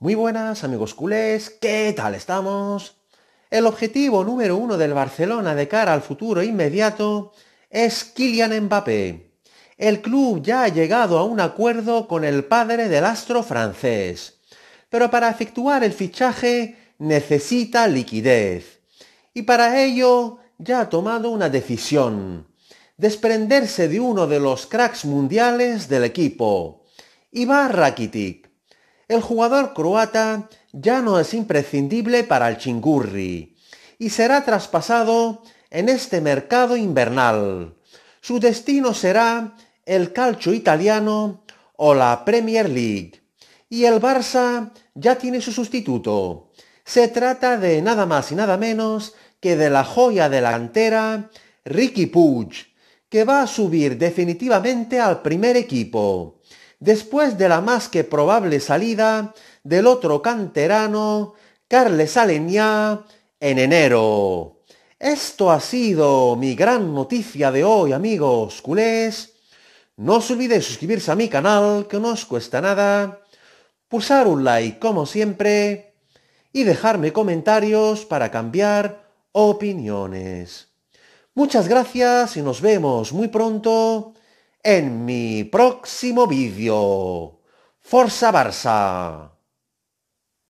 Muy buenas amigos culés, ¿qué tal estamos? El objetivo número uno del Barcelona de cara al futuro inmediato es Kylian Mbappé. El club ya ha llegado a un acuerdo con el padre del astro francés, pero para efectuar el fichaje necesita liquidez. Y para ello ya ha tomado una decisión, desprenderse de uno de los cracks mundiales del equipo, Ibarra Rakitic el jugador croata ya no es imprescindible para el Chingurri y será traspasado en este mercado invernal. Su destino será el calcio italiano o la Premier League. Y el Barça ya tiene su sustituto. Se trata de nada más y nada menos que de la joya delantera, Ricky Puig, que va a subir definitivamente al primer equipo. Después de la más que probable salida del otro canterano, Carles Aleñá, en enero. Esto ha sido mi gran noticia de hoy, amigos culés. No os olvidéis suscribirse a mi canal, que no os cuesta nada, pulsar un like como siempre y dejarme comentarios para cambiar opiniones. Muchas gracias y nos vemos muy pronto en mi próximo vídeo. Forza Barça.